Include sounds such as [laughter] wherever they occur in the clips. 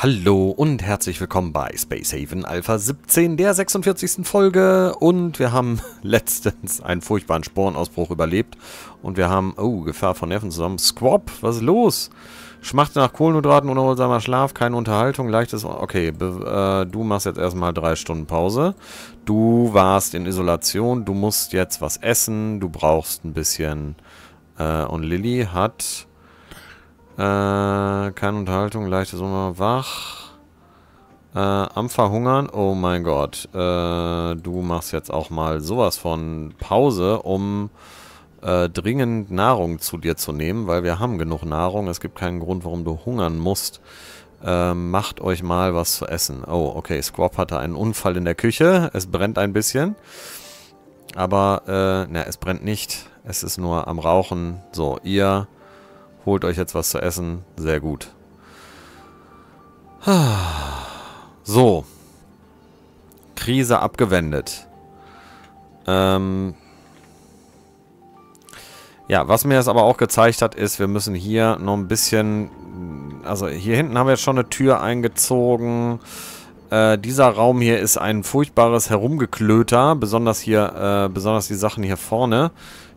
Hallo und herzlich willkommen bei Space Haven Alpha 17, der 46. Folge. Und wir haben [laughs] letztens einen furchtbaren Sporenausbruch überlebt. Und wir haben, oh, Gefahr von Nerven zusammen. Squab, was ist los? Schmachte nach Kohlenhydraten, unerholsamer Schlaf, keine Unterhaltung, leichtes... Okay, äh, du machst jetzt erstmal drei Stunden Pause. Du warst in Isolation, du musst jetzt was essen, du brauchst ein bisschen... Äh, und Lilly hat äh, keine Unterhaltung, leichte Summe, wach. Äh, am Verhungern, oh mein Gott. Äh, du machst jetzt auch mal sowas von Pause, um äh, dringend Nahrung zu dir zu nehmen, weil wir haben genug Nahrung. Es gibt keinen Grund, warum du hungern musst. Äh, macht euch mal was zu essen. Oh, okay, Squab hatte einen Unfall in der Küche. Es brennt ein bisschen. Aber, äh, na, es brennt nicht. Es ist nur am Rauchen. So, ihr Holt euch jetzt was zu essen. Sehr gut. [sighs] So. Krise abgewendet. Ähm ja, was mir das aber auch gezeigt hat, ist, wir müssen hier noch ein bisschen... Also hier hinten haben wir jetzt schon eine Tür eingezogen. Äh, dieser Raum hier ist ein furchtbares Herumgeklöter. Besonders hier, äh, besonders die Sachen hier vorne.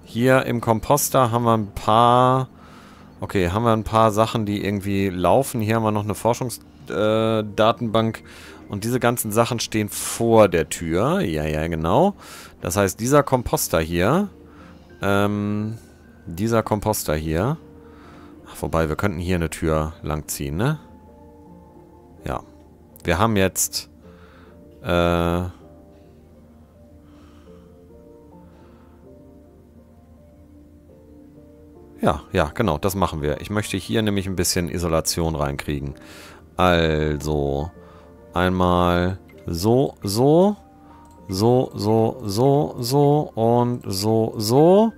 Hier im Komposter haben wir ein paar... Okay, haben wir ein paar Sachen, die irgendwie laufen. Hier haben wir noch eine Forschungsdatenbank. Äh, und diese ganzen Sachen stehen vor der Tür. Ja, ja, genau. Das heißt, dieser Komposter hier... Ähm, dieser Komposter hier... Ach, wobei, wir könnten hier eine Tür langziehen, ne? Ja. Wir haben jetzt... Äh... Ja, ja, genau, das machen wir. Ich möchte hier nämlich ein bisschen Isolation reinkriegen. Also, einmal so, so, so, so, so, so und so, so.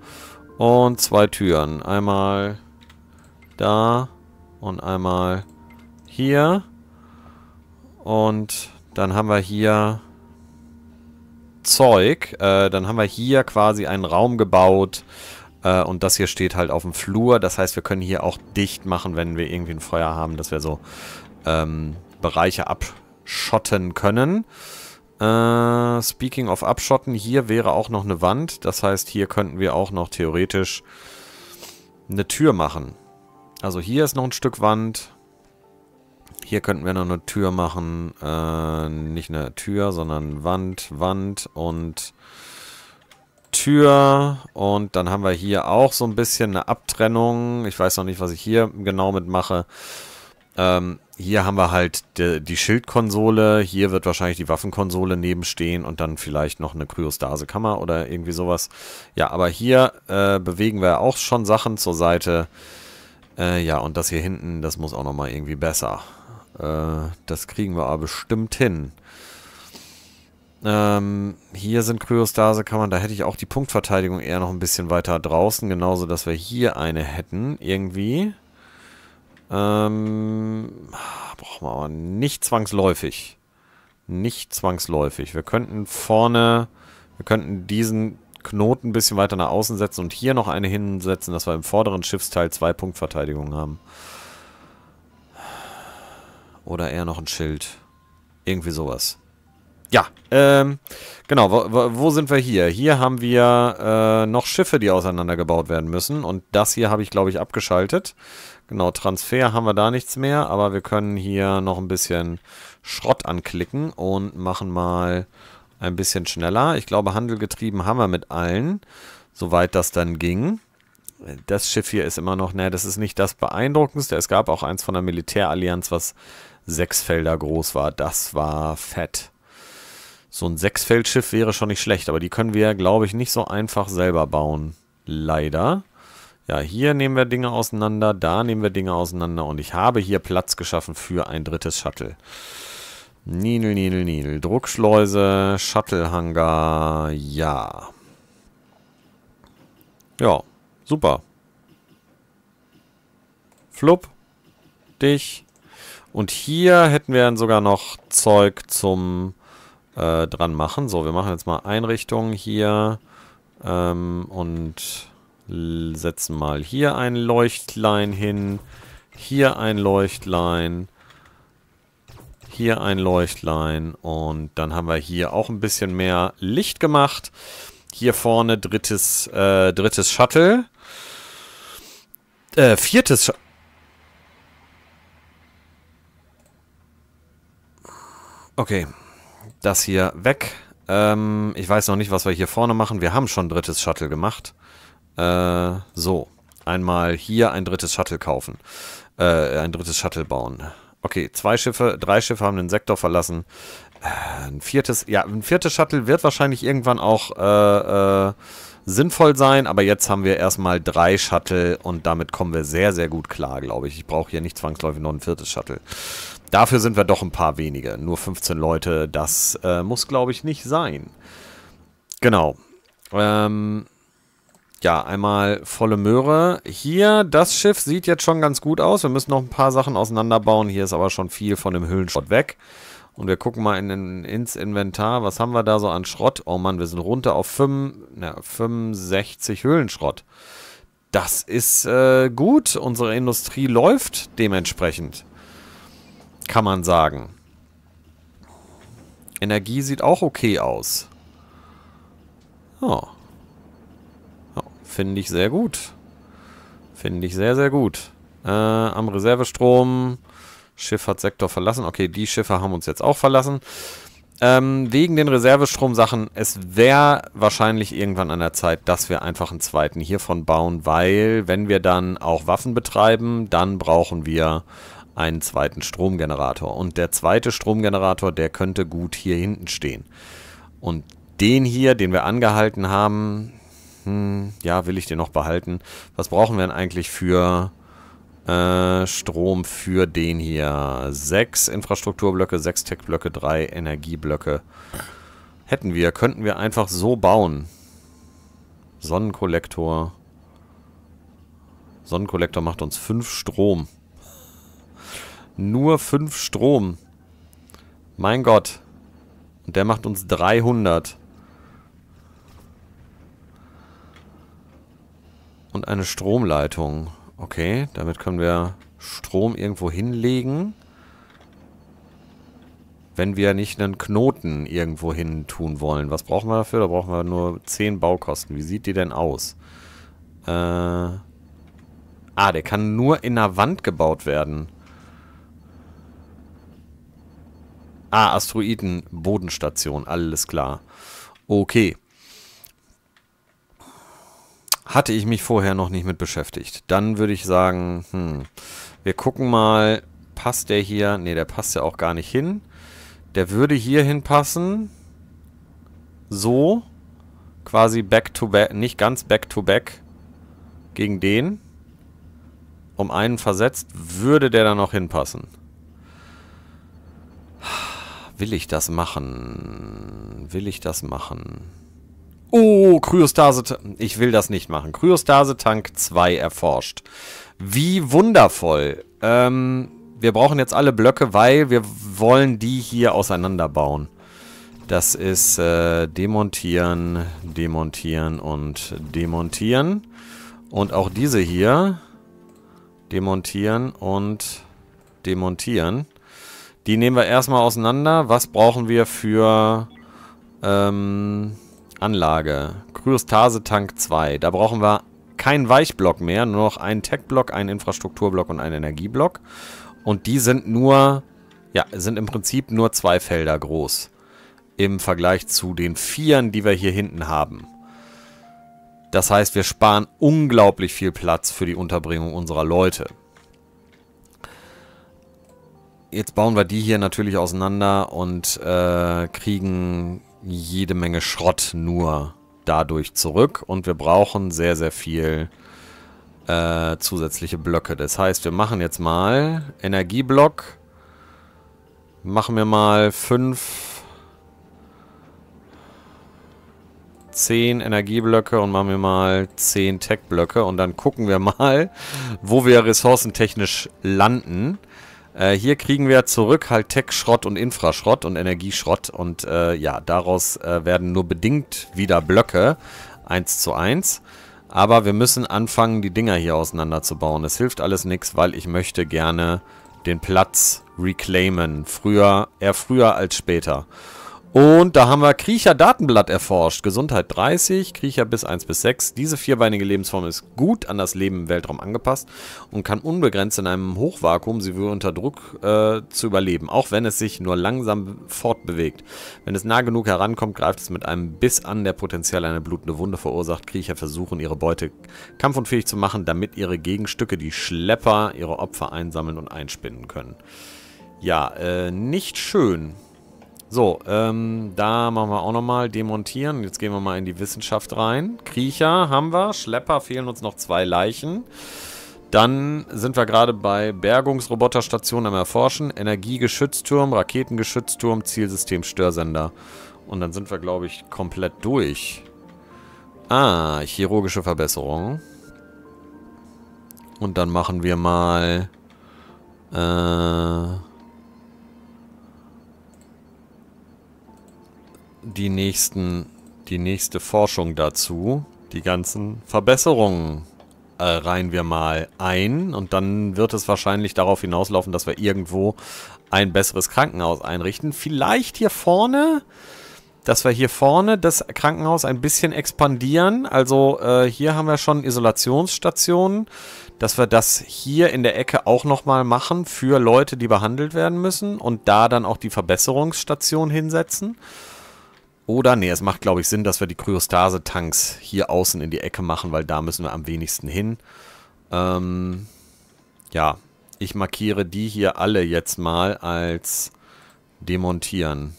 Und zwei Türen. Einmal da und einmal hier. Und dann haben wir hier Zeug. Äh, dann haben wir hier quasi einen Raum gebaut, äh, und das hier steht halt auf dem Flur. Das heißt, wir können hier auch dicht machen, wenn wir irgendwie ein Feuer haben, dass wir so ähm, Bereiche abschotten können. Äh, speaking of abschotten, hier wäre auch noch eine Wand. Das heißt, hier könnten wir auch noch theoretisch eine Tür machen. Also hier ist noch ein Stück Wand. Hier könnten wir noch eine Tür machen. Äh, nicht eine Tür, sondern Wand, Wand und Tür. Und dann haben wir hier auch so ein bisschen eine Abtrennung. Ich weiß noch nicht, was ich hier genau mitmache. Ähm, hier haben wir halt die, die, Schildkonsole. Hier wird wahrscheinlich die Waffenkonsole nebenstehen und dann vielleicht noch eine Kryostasekammer oder irgendwie sowas. Ja, aber hier äh, bewegen wir auch schon Sachen zur Seite. Äh, ja, und das hier hinten, das muss auch nochmal irgendwie besser. Äh, das kriegen wir aber bestimmt hin. Ähm, hier sind Kryostase-Kammern, da hätte ich auch die Punktverteidigung eher noch ein bisschen weiter draußen. Genauso, dass wir hier eine hätten, irgendwie. Ähm, brauchen wir aber nicht zwangsläufig. Nicht zwangsläufig. Wir könnten vorne, wir könnten diesen Knoten ein bisschen weiter nach außen setzen und hier noch eine hinsetzen, dass wir im vorderen Schiffsteil zwei Punktverteidigungen haben. Oder eher noch ein Schild. Irgendwie sowas. Ja, ähm, genau, wo, wo, sind wir hier? Hier haben wir äh, noch Schiffe, die auseinandergebaut werden müssen. Und das hier habe ich, glaube ich, abgeschaltet. Genau, Transfer haben wir da nichts mehr, aber wir können hier noch ein bisschen Schrott anklicken und machen mal ein bisschen schneller. Ich glaube, Handel getrieben haben wir mit allen, soweit das dann ging. Das Schiff hier ist immer noch, ne, das ist nicht das beeindruckendste. Es gab auch eins von der Militärallianz, was sechs Felder groß war. Das war fett. So ein Sechsfeldschiff wäre schon nicht schlecht, aber die können wir, glaube ich, nicht so einfach selber bauen. Leider. Ja, hier nehmen wir Dinge auseinander, da nehmen wir Dinge auseinander und ich habe hier Platz geschaffen für ein drittes Shuttle. Nidel, Nidel, Nidel. Druckschleuse, Shuttlehanger, ja. Ja, super. Flupp, dich. Und hier hätten wir dann sogar noch Zeug zum äh, dran machen. So, wir machen jetzt mal Einrichtungen hier ähm, und setzen mal hier ein Leuchtlein hin, hier ein Leuchtlein, hier ein Leuchtlein und dann haben wir hier auch ein bisschen mehr Licht gemacht. Hier vorne drittes, äh, drittes Shuttle. Äh, viertes Shuttle. Okay das hier weg. Ähm, ich weiß noch nicht, was wir hier vorne machen. Wir haben schon drittes Shuttle gemacht. Äh, so, einmal hier ein drittes Shuttle kaufen. Äh, ein drittes Shuttle bauen. Okay, zwei Schiffe, drei Schiffe haben den Sektor verlassen. Äh, ein viertes, ja, ein viertes Shuttle wird wahrscheinlich irgendwann auch äh, äh, sinnvoll sein, aber jetzt haben wir erstmal drei Shuttle und damit kommen wir sehr, sehr gut klar, glaube ich. Ich brauche hier nicht zwangsläufig noch ein viertes Shuttle. Dafür sind wir doch ein paar wenige, nur 15 Leute, das äh, muss, glaube ich, nicht sein. Genau. Ähm, ja, einmal volle Möhre. Hier, das Schiff sieht jetzt schon ganz gut aus. Wir müssen noch ein paar Sachen auseinanderbauen. Hier ist aber schon viel von dem Höhlenschrott weg. Und wir gucken mal in, in, ins Inventar. Was haben wir da so an Schrott? Oh Mann, wir sind runter auf 5, na, 65 Höhlenschrott. Das ist äh, gut. Unsere Industrie läuft dementsprechend. Kann man sagen. Energie sieht auch okay aus. Oh. oh Finde ich sehr gut. Finde ich sehr, sehr gut. Äh, am Reservestrom Schiff hat Sektor verlassen. Okay, die Schiffe haben uns jetzt auch verlassen. Ähm, wegen den Reservestromsachen, es wäre wahrscheinlich irgendwann an der Zeit, dass wir einfach einen zweiten hiervon bauen, weil wenn wir dann auch Waffen betreiben, dann brauchen wir einen zweiten Stromgenerator. Und der zweite Stromgenerator, der könnte gut hier hinten stehen. Und den hier, den wir angehalten haben, hm, ja, will ich den noch behalten. Was brauchen wir denn eigentlich für äh, Strom für den hier. Sechs Infrastrukturblöcke, sechs Tech-Blöcke, drei Energieblöcke. Hätten wir, könnten wir einfach so bauen. Sonnenkollektor. Sonnenkollektor macht uns fünf Strom. Nur fünf Strom. Mein Gott. Und der macht uns 300. Und eine Stromleitung. Okay, damit können wir Strom irgendwo hinlegen. Wenn wir nicht einen Knoten irgendwo hin tun wollen. Was brauchen wir dafür? Da brauchen wir nur 10 Baukosten. Wie sieht die denn aus? Äh ah, der kann nur in der Wand gebaut werden. Ah, Asteroiden, Bodenstation, alles klar. Okay. Hatte ich mich vorher noch nicht mit beschäftigt. Dann würde ich sagen, hm, wir gucken mal, passt der hier? Ne, der passt ja auch gar nicht hin. Der würde hier hinpassen. So. Quasi back to back, nicht ganz back to back gegen den. Um einen versetzt, würde der da noch hinpassen. Will ich das machen? Will ich das machen? Oh, Kryostase. Ich will das nicht machen. Kryostase-Tank 2 erforscht. Wie wundervoll. Ähm, wir brauchen jetzt alle Blöcke, weil wir wollen die hier auseinanderbauen. Das ist äh, demontieren, demontieren und demontieren. Und auch diese hier demontieren und demontieren. Die nehmen wir erstmal auseinander. Was brauchen wir für... Ähm, Anlage. Kryostase-Tank 2. Da brauchen wir keinen Weichblock mehr, nur noch einen Tech-Block, einen Infrastrukturblock und einen Energieblock. Und die sind nur, ja, sind im Prinzip nur zwei Felder groß. Im Vergleich zu den Vieren, die wir hier hinten haben. Das heißt, wir sparen unglaublich viel Platz für die Unterbringung unserer Leute. Jetzt bauen wir die hier natürlich auseinander und äh, kriegen jede Menge Schrott nur dadurch zurück und wir brauchen sehr, sehr viel äh, zusätzliche Blöcke. Das heißt, wir machen jetzt mal Energieblock. Machen wir mal 5, 10 Energieblöcke und machen wir mal 10 Tech-Blöcke und dann gucken wir mal, wo wir ressourcentechnisch landen. Äh, hier kriegen wir zurück halt Tech-Schrott und Infraschrott und Energieschrott. Und äh, ja, daraus äh, werden nur bedingt wieder Blöcke. 1 zu 1. Aber wir müssen anfangen, die Dinger hier auseinanderzubauen. Es hilft alles nichts, weil ich möchte gerne den Platz reclaimen. Früher, eher früher als später. Und da haben wir Kriecher Datenblatt erforscht. Gesundheit 30, Kriecher bis 1 bis 6. Diese vierbeinige Lebensform ist gut an das Leben im Weltraum angepasst und kann unbegrenzt in einem Hochvakuum, sie wäre unter Druck äh, zu überleben, auch wenn es sich nur langsam fortbewegt. Wenn es nah genug herankommt, greift es mit einem Biss an, der potenziell eine blutende Wunde verursacht. Kriecher versuchen, ihre Beute kampfunfähig zu machen, damit ihre Gegenstücke, die Schlepper, ihre Opfer einsammeln und einspinnen können. Ja, äh, nicht schön. So, ähm, da machen wir auch nochmal demontieren. Jetzt gehen wir mal in die Wissenschaft rein. Kriecher haben wir, Schlepper fehlen uns noch zwei Leichen. Dann sind wir gerade bei Bergungsroboterstationen am Erforschen, Energiegeschützturm, Raketengeschützturm, Zielsystem, Störsender. Und dann sind wir, glaube ich, komplett durch. Ah, chirurgische Verbesserung. Und dann machen wir mal... Äh... die nächsten, die nächste Forschung dazu, die ganzen Verbesserungen äh, reihen wir mal ein und dann wird es wahrscheinlich darauf hinauslaufen, dass wir irgendwo ein besseres Krankenhaus einrichten. Vielleicht hier vorne, dass wir hier vorne das Krankenhaus ein bisschen expandieren. Also äh, hier haben wir schon Isolationsstationen, dass wir das hier in der Ecke auch nochmal machen für Leute, die behandelt werden müssen und da dann auch die Verbesserungsstation hinsetzen. Oder, nee, es macht, glaube ich, Sinn, dass wir die Kryostase-Tanks hier außen in die Ecke machen, weil da müssen wir am wenigsten hin. Ähm, ja, ich markiere die hier alle jetzt mal als demontieren.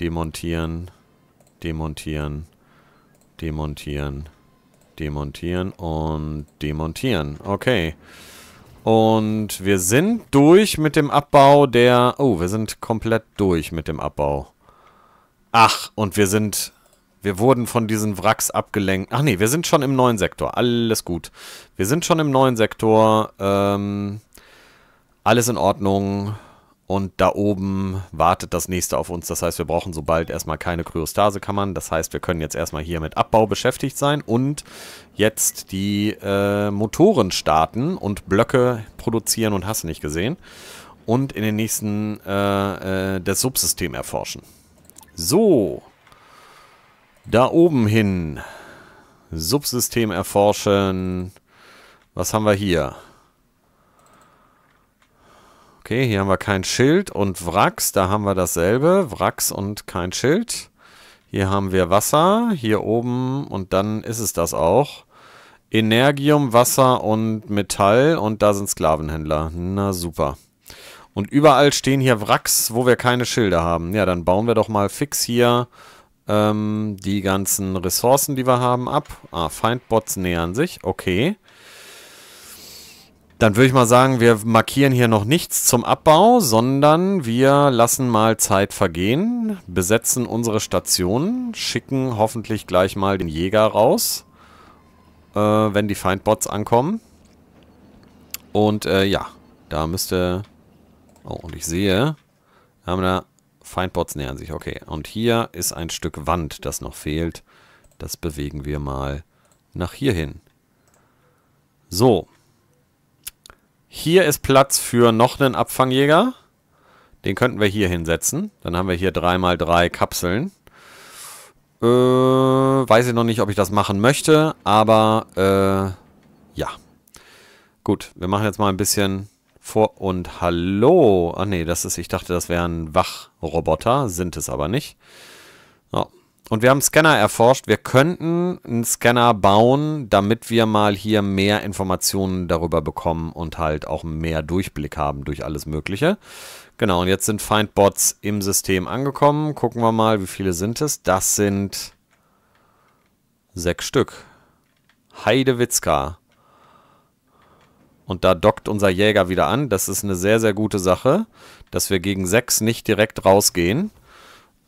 Demontieren, demontieren, demontieren, demontieren und demontieren. Okay. Und wir sind durch mit dem Abbau der... Oh, wir sind komplett durch mit dem Abbau. Ach, und wir sind. Wir wurden von diesen Wracks abgelenkt. Ach nee, wir sind schon im neuen Sektor. Alles gut. Wir sind schon im neuen Sektor. Ähm, alles in Ordnung. Und da oben wartet das nächste auf uns. Das heißt, wir brauchen sobald erstmal keine Kryostasekammern. Das heißt, wir können jetzt erstmal hier mit Abbau beschäftigt sein und jetzt die äh, Motoren starten und Blöcke produzieren und hast du nicht gesehen. Und in den nächsten äh, äh, das Subsystem erforschen. So. Da oben hin. Subsystem erforschen. Was haben wir hier? Okay, hier haben wir kein Schild und Wracks. Da haben wir dasselbe. Wracks und kein Schild. Hier haben wir Wasser. Hier oben. Und dann ist es das auch. Energium, Wasser und Metall. Und da sind Sklavenhändler. Na super. Und überall stehen hier Wracks, wo wir keine Schilder haben. Ja, dann bauen wir doch mal fix hier ähm, die ganzen Ressourcen, die wir haben, ab. Ah, Feindbots nähern sich. Okay. Dann würde ich mal sagen, wir markieren hier noch nichts zum Abbau, sondern wir lassen mal Zeit vergehen, besetzen unsere Stationen, schicken hoffentlich gleich mal den Jäger raus, äh, wenn die Feindbots ankommen. Und äh, ja, da müsste Oh, und ich sehe, wir haben da Feindbots nähern sich. Okay, und hier ist ein Stück Wand, das noch fehlt. Das bewegen wir mal nach hier hin. So. Hier ist Platz für noch einen Abfangjäger. Den könnten wir hier hinsetzen. Dann haben wir hier 3x3 Kapseln. Äh, weiß ich noch nicht, ob ich das machen möchte, aber äh, ja. Gut, wir machen jetzt mal ein bisschen vor und hallo. Ah nee, das ist, ich dachte, das wären Wachroboter, sind es aber nicht. Ja. Und wir haben Scanner erforscht. Wir könnten einen Scanner bauen, damit wir mal hier mehr Informationen darüber bekommen und halt auch mehr Durchblick haben durch alles Mögliche. Genau, und jetzt sind Findbots im System angekommen. Gucken wir mal, wie viele sind es. Das sind sechs Stück. Heidewitzka. Und da dockt unser Jäger wieder an. Das ist eine sehr, sehr gute Sache, dass wir gegen 6 nicht direkt rausgehen.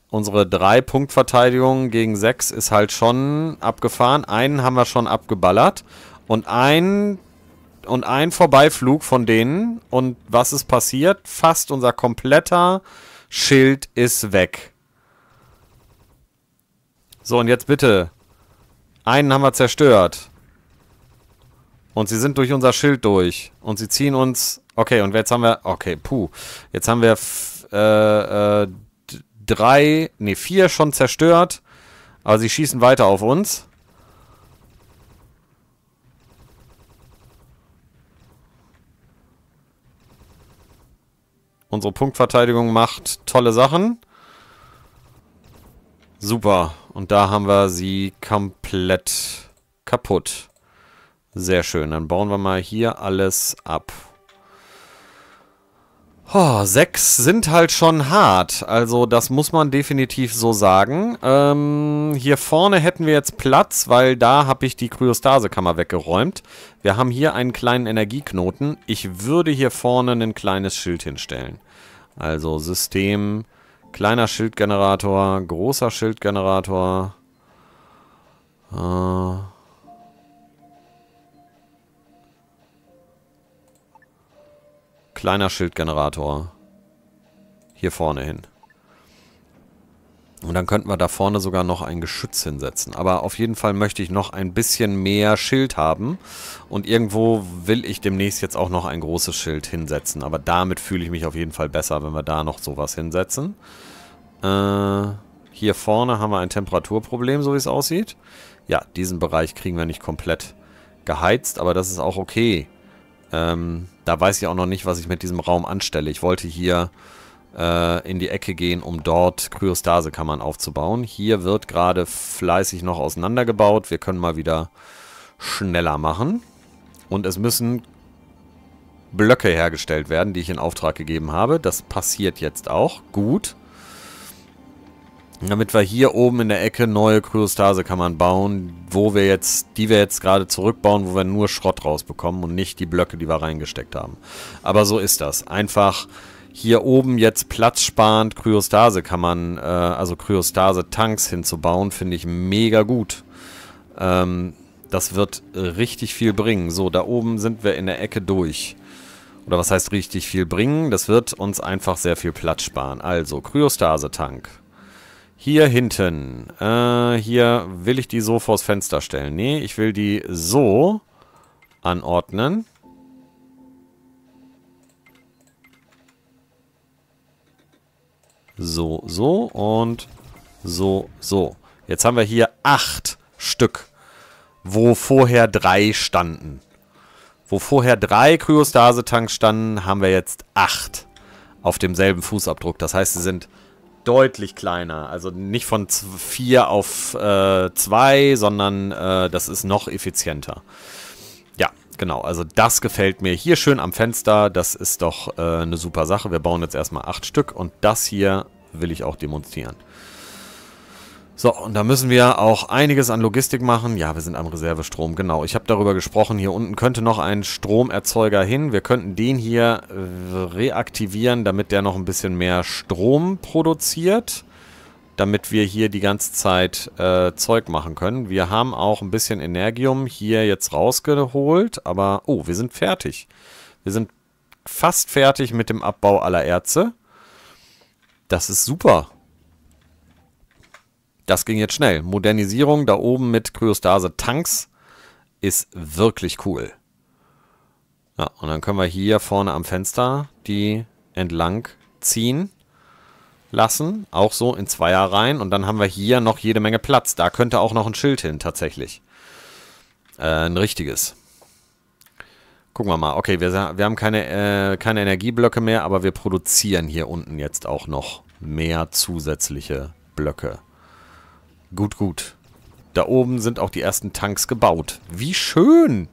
Unsere drei punkt verteidigung gegen 6 ist halt schon abgefahren. Einen haben wir schon abgeballert. Und ein, und ein Vorbeiflug von denen. Und was ist passiert? Fast unser kompletter Schild ist weg. So, und jetzt bitte. Einen haben wir zerstört. Und sie sind durch unser Schild durch. Und sie ziehen uns... Okay, und jetzt haben wir... Okay, puh. Jetzt haben wir äh, äh, drei... Nee, vier schon zerstört. Aber sie schießen weiter auf uns. Unsere Punktverteidigung macht tolle Sachen. Super. Und da haben wir sie komplett kaputt. Sehr schön, dann bauen wir mal hier alles ab. Oh, sechs sind halt schon hart. Also das muss man definitiv so sagen. Ähm, hier vorne hätten wir jetzt Platz, weil da habe ich die Kryostasekammer weggeräumt. Wir haben hier einen kleinen Energieknoten. Ich würde hier vorne ein kleines Schild hinstellen. Also System, kleiner Schildgenerator, großer Schildgenerator. Kleiner Schildgenerator. Hier vorne hin. Und dann könnten wir da vorne sogar noch ein Geschütz hinsetzen. Aber auf jeden Fall möchte ich noch ein bisschen mehr Schild haben. Und irgendwo will ich demnächst jetzt auch noch ein großes Schild hinsetzen. Aber damit fühle ich mich auf jeden Fall besser, wenn wir da noch sowas hinsetzen. Äh, hier vorne haben wir ein Temperaturproblem, so wie es aussieht. Ja, diesen Bereich kriegen wir nicht komplett geheizt, aber das ist auch okay. Ähm, da weiß ich auch noch nicht, was ich mit diesem Raum anstelle. Ich wollte hier äh, in die Ecke gehen, um dort Kryostasekammern aufzubauen. Hier wird gerade fleißig noch auseinandergebaut. Wir können mal wieder schneller machen. Und es müssen Blöcke hergestellt werden, die ich in Auftrag gegeben habe. Das passiert jetzt auch. Gut damit wir hier oben in der Ecke neue Kryostase-Kammern bauen, wo wir jetzt, die wir jetzt gerade zurückbauen, wo wir nur Schrott rausbekommen und nicht die Blöcke, die wir reingesteckt haben. Aber so ist das. Einfach hier oben jetzt platzsparend Kryostase-Kammern, äh, also Kryostase-Tanks hinzubauen, finde ich mega gut. Ähm, das wird richtig viel bringen. So, da oben sind wir in der Ecke durch. Oder was heißt richtig viel bringen? Das wird uns einfach sehr viel Platz sparen. Also, Kryostase-Tank. Hier hinten. Äh, hier will ich die so vors Fenster stellen. Nee, ich will die so anordnen. So, so und so, so. Jetzt haben wir hier acht Stück, wo vorher drei standen. Wo vorher drei Kryostase-Tanks standen, haben wir jetzt acht auf demselben Fußabdruck. Das heißt, sie sind deutlich kleiner. Also nicht von 4 auf 2, äh, sondern äh, das ist noch effizienter. Ja, genau. Also das gefällt mir. Hier schön am Fenster. Das ist doch äh, eine super Sache. Wir bauen jetzt erstmal 8 Stück und das hier will ich auch demonstrieren. So, und da müssen wir auch einiges an Logistik machen. Ja, wir sind am Reservestrom, genau. Ich habe darüber gesprochen, hier unten könnte noch ein Stromerzeuger hin. Wir könnten den hier äh, reaktivieren, damit der noch ein bisschen mehr Strom produziert. Damit wir hier die ganze Zeit äh, Zeug machen können. Wir haben auch ein bisschen Energium hier jetzt rausgeholt. Aber, oh, wir sind fertig. Wir sind fast fertig mit dem Abbau aller Erze. Das ist super. Das ging jetzt schnell. Modernisierung da oben mit Kryostase-Tanks ist wirklich cool. Ja, und dann können wir hier vorne am Fenster die entlang ziehen lassen. Auch so in Zweier rein. Und dann haben wir hier noch jede Menge Platz. Da könnte auch noch ein Schild hin, tatsächlich. Äh, ein richtiges. Gucken wir mal. Okay, wir, wir haben keine, äh, keine Energieblöcke mehr, aber wir produzieren hier unten jetzt auch noch mehr zusätzliche Blöcke. Gut, gut. Da oben sind auch die ersten Tanks gebaut. Wie schön!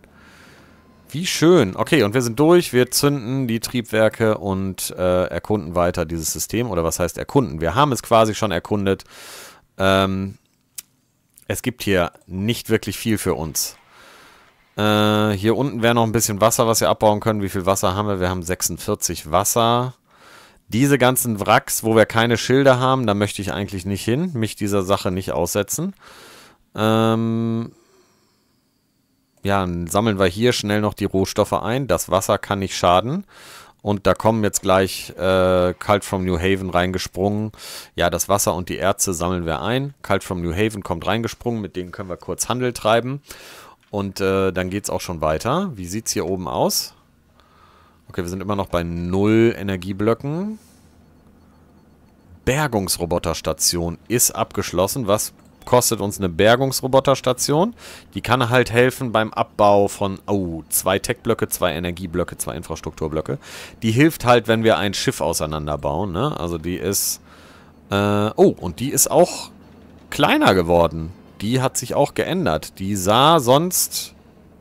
Wie schön. Okay, und wir sind durch. Wir zünden die Triebwerke und äh, erkunden weiter dieses System. Oder was heißt erkunden? Wir haben es quasi schon erkundet. Ähm, es gibt hier nicht wirklich viel für uns. Äh, hier unten wäre noch ein bisschen Wasser, was wir abbauen können. Wie viel Wasser haben wir? Wir haben 46 Wasser. Diese ganzen Wracks, wo wir keine Schilder haben, da möchte ich eigentlich nicht hin, mich dieser Sache nicht aussetzen. Ähm ja, dann sammeln wir hier schnell noch die Rohstoffe ein. Das Wasser kann nicht schaden. Und da kommen jetzt gleich äh, from New Haven reingesprungen. Ja, das Wasser und die Erze sammeln wir ein. Kalt from New Haven kommt reingesprungen, mit denen können wir kurz Handel treiben. Und äh, dann geht es auch schon weiter. Wie sieht es hier oben aus? Okay, wir sind immer noch bei null Energieblöcken. Bergungsroboterstation ist abgeschlossen. Was kostet uns eine Bergungsroboterstation? Die kann halt helfen beim Abbau von, oh, zwei Tech-Blöcke, zwei Energieblöcke, zwei Infrastrukturblöcke. Die hilft halt, wenn wir ein Schiff auseinanderbauen, ne? Also die ist, äh, oh, und die ist auch kleiner geworden. Die hat sich auch geändert. Die sah sonst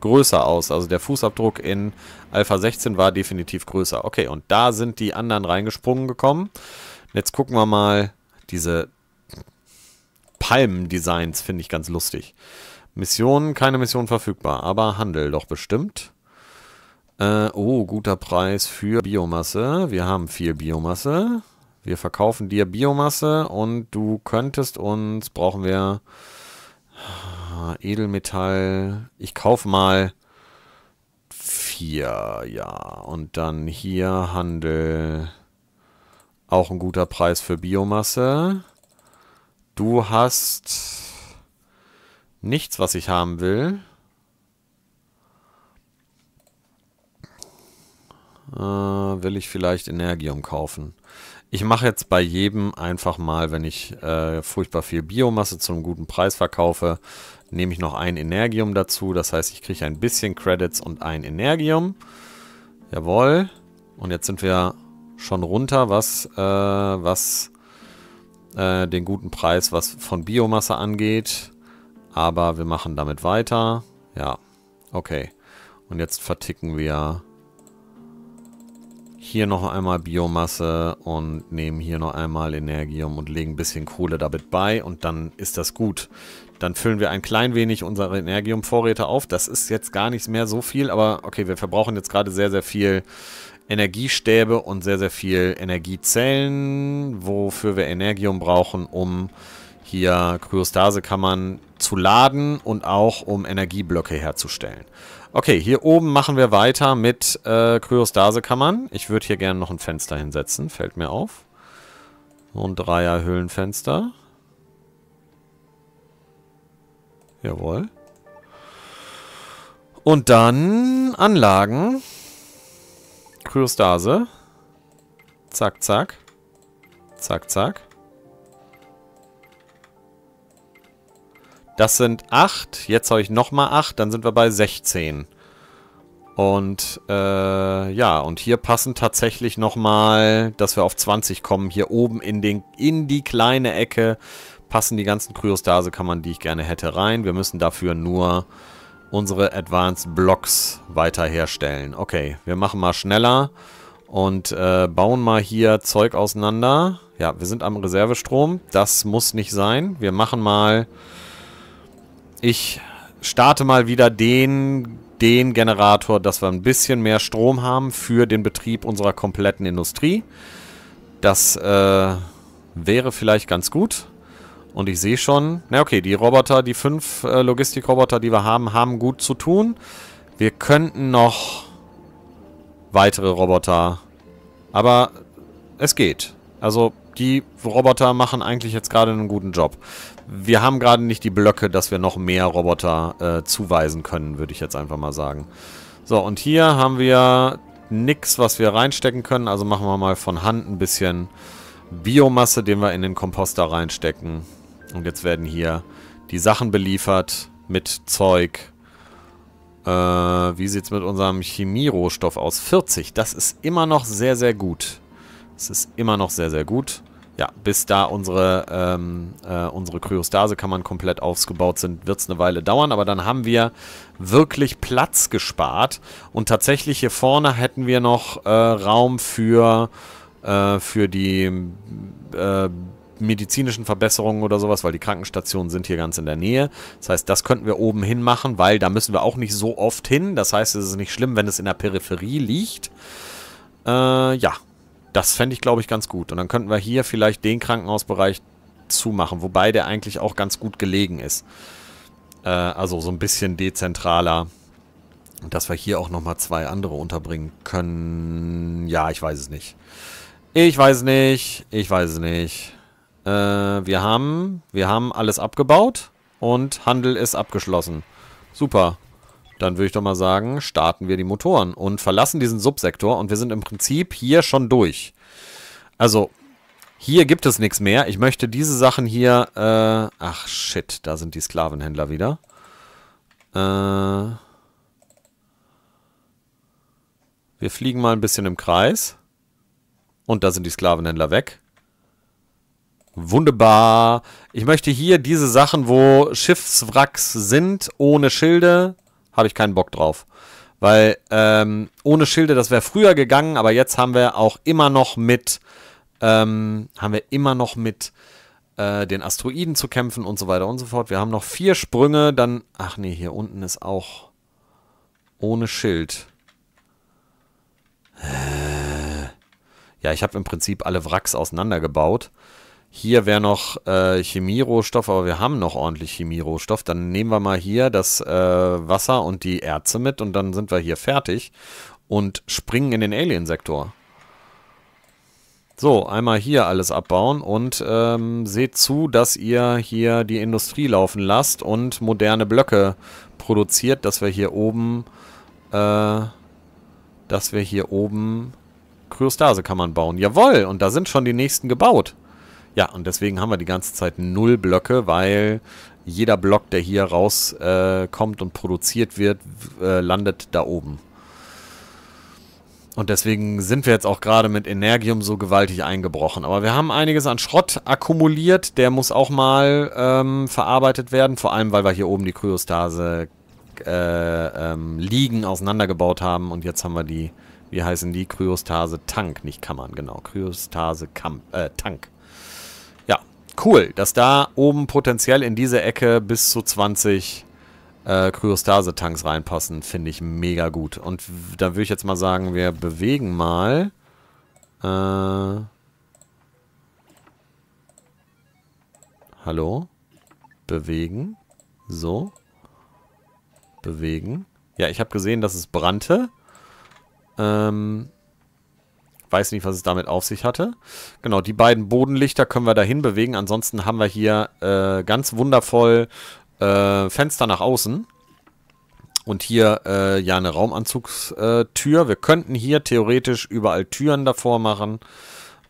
größer aus. Also der Fußabdruck in Alpha 16 war definitiv größer. Okay, und da sind die anderen reingesprungen gekommen. Jetzt gucken wir mal diese Palmen-Designs, finde ich ganz lustig. Missionen, keine Mission verfügbar, aber Handel doch bestimmt. Äh, oh, guter Preis für Biomasse. Wir haben viel Biomasse. Wir verkaufen dir Biomasse und du könntest uns, brauchen wir Ah, Edelmetall. Ich kaufe mal vier, ja. Und dann hier Handel. Auch ein guter Preis für Biomasse. Du hast nichts, was ich haben will. Äh, will ich vielleicht Energium kaufen. Ich mache jetzt bei jedem einfach mal, wenn ich äh, furchtbar viel Biomasse zu einem guten Preis verkaufe, nehme ich noch ein Energium dazu. Das heißt, ich kriege ein bisschen Credits und ein Energium. Jawohl. Und jetzt sind wir schon runter, was, äh, was äh, den guten Preis was von Biomasse angeht. Aber wir machen damit weiter. Ja, okay. Und jetzt verticken wir hier noch einmal Biomasse und nehmen hier noch einmal Energium und legen ein bisschen Kohle damit bei und dann ist das gut. Dann füllen wir ein klein wenig unsere Energium-Vorräte auf. Das ist jetzt gar nicht mehr so viel, aber okay, wir verbrauchen jetzt gerade sehr, sehr viel Energiestäbe und sehr, sehr viel Energiezellen, wofür wir Energium brauchen, um hier Kryostase Kryostasekammern zu laden und auch um Energieblöcke herzustellen. Okay, hier oben machen wir weiter mit äh, Kryostase-Kammern. Ich würde hier gerne noch ein Fenster hinsetzen, fällt mir auf. Und ein Dreier-Höhlenfenster. Jawohl. Und dann Anlagen. Kryostase. Zack, zack. Zack, zack. Das sind 8. Jetzt habe ich nochmal 8. Dann sind wir bei 16. Und äh, ja, und hier passen tatsächlich nochmal, dass wir auf 20 kommen. Hier oben in, den, in die kleine Ecke passen die ganzen Kryostase-Kammern, die ich gerne hätte, rein. Wir müssen dafür nur unsere Advanced Blocks weiter herstellen. Okay, wir machen mal schneller und äh, bauen mal hier Zeug auseinander. Ja, wir sind am Reservestrom. Das muss nicht sein. Wir machen mal... Ich starte mal wieder den, den Generator, dass wir ein bisschen mehr Strom haben für den Betrieb unserer kompletten Industrie. Das äh, wäre vielleicht ganz gut. Und ich sehe schon, na okay, die Roboter, die fünf äh, Logistikroboter, die wir haben, haben gut zu tun. Wir könnten noch weitere Roboter. Aber es geht. Also die Roboter machen eigentlich jetzt gerade einen guten Job. Wir haben gerade nicht die Blöcke, dass wir noch mehr Roboter äh, zuweisen können, würde ich jetzt einfach mal sagen. So, und hier haben wir nichts, was wir reinstecken können. Also machen wir mal von Hand ein bisschen Biomasse, den wir in den Komposter reinstecken. Und jetzt werden hier die Sachen beliefert mit Zeug. Äh, wie sieht es mit unserem Chemierohstoff aus? 40, das ist immer noch sehr, sehr gut. Es ist immer noch sehr, sehr gut. Ja, bis da unsere, ähm, äh, unsere Kryostase-Kammern komplett ausgebaut sind, wird es eine Weile dauern. Aber dann haben wir wirklich Platz gespart. Und tatsächlich hier vorne hätten wir noch äh, Raum für, äh, für die äh, medizinischen Verbesserungen oder sowas, weil die Krankenstationen sind hier ganz in der Nähe. Das heißt, das könnten wir oben hin machen, weil da müssen wir auch nicht so oft hin. Das heißt, es ist nicht schlimm, wenn es in der Peripherie liegt. Äh, ja, das fände ich, glaube ich, ganz gut. Und dann könnten wir hier vielleicht den Krankenhausbereich zumachen, wobei der eigentlich auch ganz gut gelegen ist. Äh, also so ein bisschen dezentraler. Und dass wir hier auch nochmal zwei andere unterbringen können. Ja, ich weiß es nicht. Ich weiß es nicht. Ich weiß es nicht. Äh, wir haben, wir haben alles abgebaut und Handel ist abgeschlossen. Super. Dann würde ich doch mal sagen, starten wir die Motoren und verlassen diesen Subsektor und wir sind im Prinzip hier schon durch. Also, hier gibt es nichts mehr. Ich möchte diese Sachen hier, äh, ach shit, da sind die Sklavenhändler wieder. Äh, wir fliegen mal ein bisschen im Kreis. Und da sind die Sklavenhändler weg. Wunderbar. Ich möchte hier diese Sachen, wo Schiffswracks sind, ohne Schilde, habe ich keinen Bock drauf. Weil ähm, ohne Schilde, das wäre früher gegangen, aber jetzt haben wir auch immer noch mit, ähm, haben wir immer noch mit äh, den Asteroiden zu kämpfen und so weiter und so fort. Wir haben noch vier Sprünge, dann, ach nee, hier unten ist auch ohne Schild. Äh. Ja, ich habe im Prinzip alle Wracks auseinandergebaut hier wäre noch äh, Chemierohstoff, aber wir haben noch ordentlich Chemierohstoff. Dann nehmen wir mal hier das äh, Wasser und die Erze mit und dann sind wir hier fertig und springen in den Alien-Sektor. So, einmal hier alles abbauen und ähm, seht zu, dass ihr hier die Industrie laufen lasst und moderne Blöcke produziert, dass wir hier oben, äh, dass wir hier oben Kryostase kann man bauen. Jawoll, und da sind schon die nächsten gebaut. Ja, und deswegen haben wir die ganze Zeit null Blöcke, weil jeder Block, der hier rauskommt äh, und produziert wird, äh, landet da oben. Und deswegen sind wir jetzt auch gerade mit Energium so gewaltig eingebrochen. Aber wir haben einiges an Schrott akkumuliert. Der muss auch mal ähm, verarbeitet werden. Vor allem, weil wir hier oben die Kryostase äh, ähm, Liegen auseinandergebaut haben. Und jetzt haben wir die, wie heißen die? Kryostase Tank, nicht Kammern, genau. Kryostase Kamp, äh, Tank. Cool, dass da oben potenziell in diese Ecke bis zu 20 äh, Kryostase-Tanks reinpassen, finde ich mega gut. Und da würde ich jetzt mal sagen, wir bewegen mal. Äh, hallo? Bewegen. So. Bewegen. Ja, ich habe gesehen, dass es brannte. Ähm, weiß nicht, was es damit auf sich hatte. Genau, die beiden Bodenlichter können wir dahin bewegen. Ansonsten haben wir hier äh, ganz wundervoll äh, Fenster nach außen. Und hier äh, ja eine Raumanzugstür. wir könnten hier theoretisch überall Türen davor machen.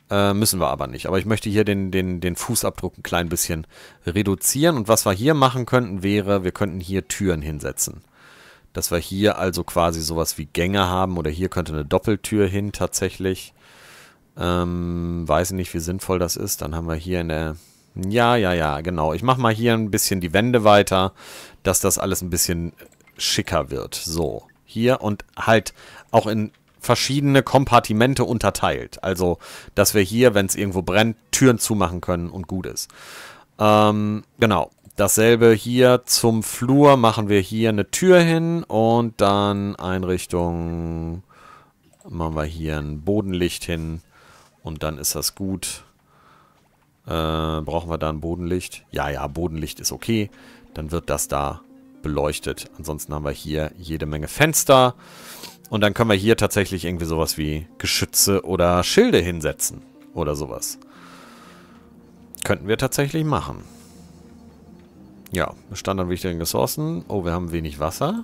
Äh, müssen wir aber nicht. Aber ich möchte hier den, den, den Fußabdruck ein klein bisschen reduzieren. Und was wir hier machen könnten, wäre, wir könnten hier Türen hinsetzen dass wir hier also quasi sowas wie Gänge haben oder hier könnte eine Doppeltür hin tatsächlich. Ähm, weiß nicht, wie sinnvoll das ist. Dann haben wir hier eine... Ja, ja, ja, genau. Ich mache mal hier ein bisschen die Wände weiter, dass das alles ein bisschen schicker wird. So, hier und halt auch in verschiedene Kompartimente unterteilt. Also, dass wir hier, wenn es irgendwo brennt, Türen zumachen können und gut ist. Ähm, genau dasselbe hier zum Flur machen wir hier eine Tür hin und dann Einrichtung machen wir hier ein Bodenlicht hin und dann ist das gut. Äh, brauchen wir da ein Bodenlicht? Ja, ja, Bodenlicht ist okay. Dann wird das da beleuchtet. Ansonsten haben wir hier jede Menge Fenster. Und dann können wir hier tatsächlich irgendwie sowas wie Geschütze oder Schilde hinsetzen. Oder sowas. Könnten wir tatsächlich machen. Ja, Bestand wichtigen Ressourcen. Oh, wir haben wenig Wasser.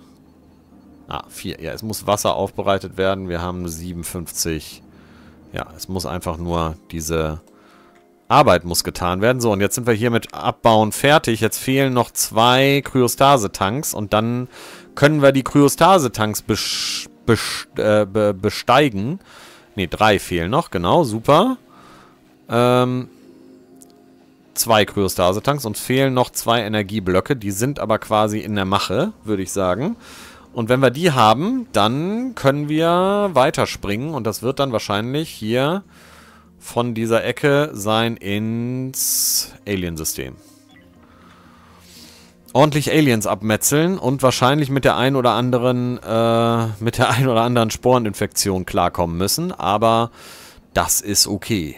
Ah, vier. Ja, es muss Wasser aufbereitet werden. Wir haben 57. Ja, es muss einfach nur diese Arbeit muss getan werden. So, und jetzt sind wir hier mit Abbauen fertig. Jetzt fehlen noch zwei Kryostase-Tanks und dann können wir die Kryostase-Tanks bes bes äh, besteigen. Ne, drei fehlen noch, genau, super. Ähm, zwei Kryostase-Tanks. Uns fehlen noch zwei Energieblöcke. Die sind aber quasi in der Mache, würde ich sagen. Und wenn wir die haben, dann können wir weiterspringen. Und das wird dann wahrscheinlich hier von dieser Ecke sein ins Alien-System. Ordentlich Aliens abmetzeln und wahrscheinlich mit der ein oder anderen, äh, mit der ein oder anderen Sporeninfektion klarkommen müssen. Aber das ist okay,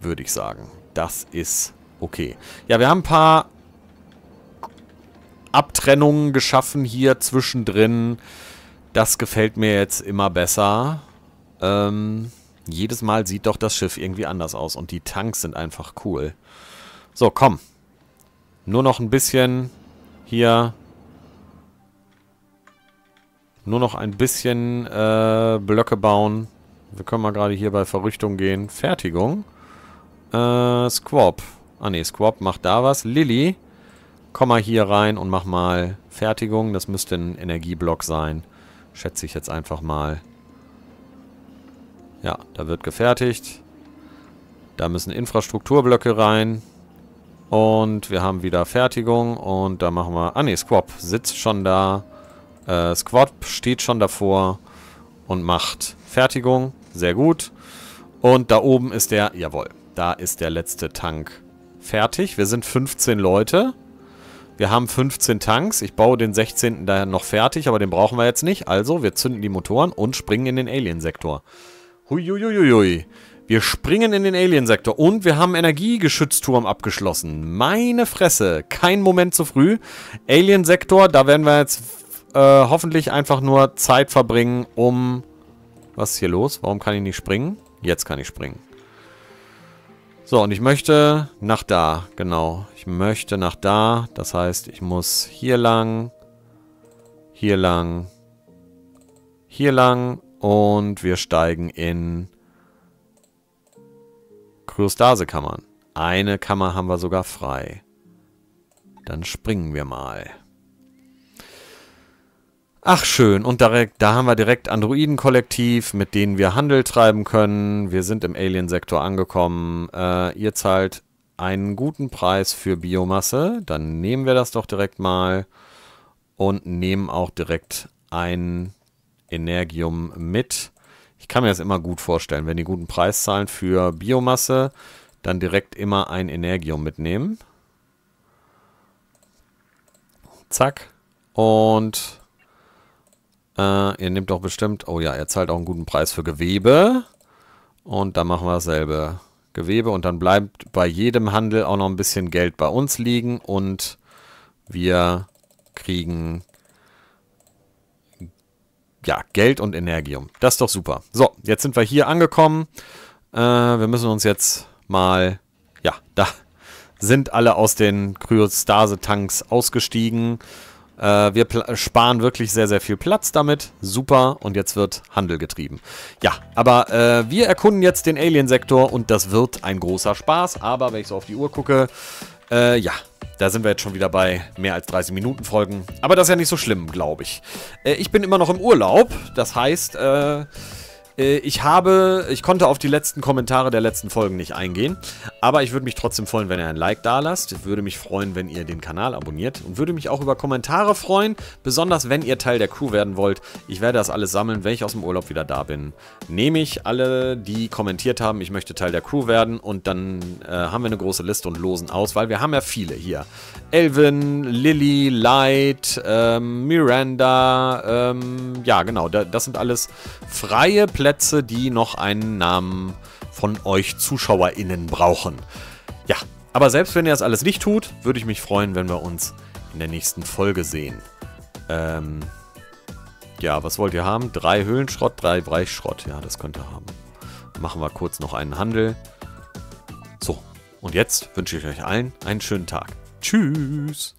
würde ich sagen. Das ist Okay. Ja, wir haben ein paar Abtrennungen geschaffen hier zwischendrin. Das gefällt mir jetzt immer besser. Ähm, jedes Mal sieht doch das Schiff irgendwie anders aus. Und die Tanks sind einfach cool. So, komm. Nur noch ein bisschen hier. Nur noch ein bisschen äh, Blöcke bauen. Wir können mal gerade hier bei Verrüchtung gehen. Fertigung. Äh, Squab. Ah ne, Squab macht da was. Lilly, komm mal hier rein und mach mal Fertigung. Das müsste ein Energieblock sein. Schätze ich jetzt einfach mal. Ja, da wird gefertigt. Da müssen Infrastrukturblöcke rein. Und wir haben wieder Fertigung. Und da machen wir... Ah ne, Squab sitzt schon da. Äh, Squab steht schon davor und macht Fertigung. Sehr gut. Und da oben ist der... Jawohl, da ist der letzte Tank fertig. Wir sind 15 Leute. Wir haben 15 Tanks. Ich baue den 16. da noch fertig, aber den brauchen wir jetzt nicht. Also, wir zünden die Motoren und springen in den Alien-Sektor. Huiuiuiui. Wir springen in den Alien-Sektor und wir haben Energiegeschützturm abgeschlossen. Meine Fresse. Kein Moment zu früh. Alien-Sektor, da werden wir jetzt äh, hoffentlich einfach nur Zeit verbringen, um... Was ist hier los? Warum kann ich nicht springen? Jetzt kann ich springen. So, und ich möchte nach da, genau. Ich möchte nach da, das heißt, ich muss hier lang, hier lang, hier lang und wir steigen in Kryostasekammern. Eine Kammer haben wir sogar frei. Dann springen wir mal. Ach schön, und direkt, da haben wir direkt Androiden-Kollektiv, mit denen wir Handel treiben können. Wir sind im Alien-Sektor angekommen. Äh, ihr zahlt einen guten Preis für Biomasse. Dann nehmen wir das doch direkt mal und nehmen auch direkt ein Energium mit. Ich kann mir das immer gut vorstellen, wenn die guten Preis zahlen für Biomasse, dann direkt immer ein Energium mitnehmen. Zack. Und äh, ihr nehmt doch bestimmt... Oh ja, er zahlt auch einen guten Preis für Gewebe. Und dann machen wir dasselbe. Gewebe und dann bleibt bei jedem Handel auch noch ein bisschen Geld bei uns liegen und wir kriegen ja, Geld und Energium. Das ist doch super. So, jetzt sind wir hier angekommen. Äh, wir müssen uns jetzt mal... Ja, da sind alle aus den Kryostase-Tanks ausgestiegen. Äh, wir sparen wirklich sehr, sehr viel Platz damit. Super. Und jetzt wird Handel getrieben. Ja, aber äh, wir erkunden jetzt den Alien-Sektor und das wird ein großer Spaß. Aber wenn ich so auf die Uhr gucke, äh, ja, da sind wir jetzt schon wieder bei mehr als 30 Minuten Folgen. Aber das ist ja nicht so schlimm, glaube ich. Äh, ich bin immer noch im Urlaub. Das heißt, Äh, äh, ich habe, ich konnte auf die letzten Kommentare der letzten Folgen nicht eingehen, aber ich würde mich trotzdem freuen, wenn ihr ein Like da lasst. Würde mich freuen, wenn ihr den Kanal abonniert und würde mich auch über Kommentare freuen, besonders wenn ihr Teil der Crew werden wollt. Ich werde das alles sammeln, wenn ich aus dem Urlaub wieder da bin. Nehme ich alle, die kommentiert haben, ich möchte Teil der Crew werden und dann äh, haben wir eine große Liste und losen aus, weil wir haben ja viele hier. Elvin, Lilly, Light, ähm, Miranda, ähm, ja genau, da, das sind alles freie Plätze Plätze, die noch einen Namen von euch ZuschauerInnen brauchen. Ja, aber selbst wenn ihr das alles nicht tut, würde ich mich freuen, wenn wir uns in der nächsten Folge sehen. Ähm, ja, was wollt ihr haben? Drei Höhlenschrott, drei Weichschrott. Ja, das könnt ihr haben. Machen wir kurz noch einen Handel. So, und jetzt wünsche ich euch allen einen schönen Tag. Tschüss!